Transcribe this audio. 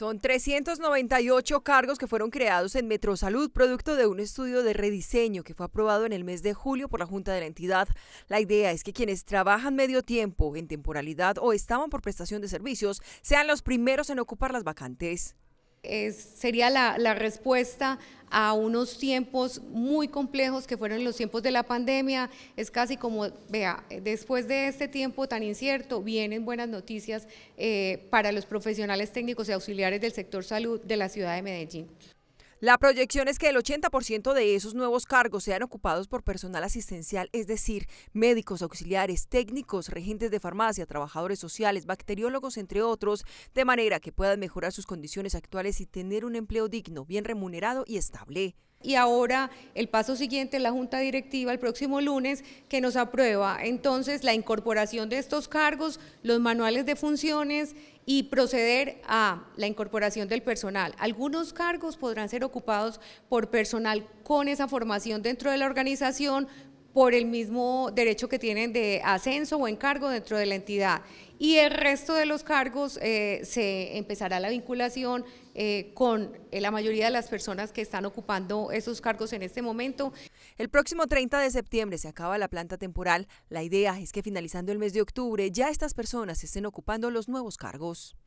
Son 398 cargos que fueron creados en Metrosalud, producto de un estudio de rediseño que fue aprobado en el mes de julio por la Junta de la entidad. La idea es que quienes trabajan medio tiempo, en temporalidad o estaban por prestación de servicios, sean los primeros en ocupar las vacantes sería la, respuesta a unos tiempos muy complejos que fueron los tiempos de la pandemia. Es casi como, vea, después de este tiempo tan incierto, vienen buenas noticias eh, para los profesionales técnicos y auxiliares del sector salud de la ciudad de Medellín. La proyección es que el 80% de esos nuevos cargos sean ocupados por personal asistencial, es decir, médicos auxiliares, técnicos, regentes de farmacia, trabajadores sociales, bacteriólogos, entre otros, de manera que puedan mejorar sus condiciones actuales y tener un empleo digno, bien remunerado y estable y ahora el paso siguiente es la Junta Directiva el próximo lunes que nos aprueba entonces la incorporación de estos cargos, los manuales de funciones y proceder a la incorporación del personal. Algunos cargos podrán ser ocupados por personal con esa formación dentro de la organización, por el mismo derecho que tienen de ascenso o encargo dentro de la entidad. Y el resto de los cargos eh, se empezará la vinculación eh, con eh, la mayoría de las personas que están ocupando esos cargos en este momento. El próximo 30 de septiembre se acaba la planta temporal. La idea es que finalizando el mes de octubre ya estas personas estén ocupando los nuevos cargos.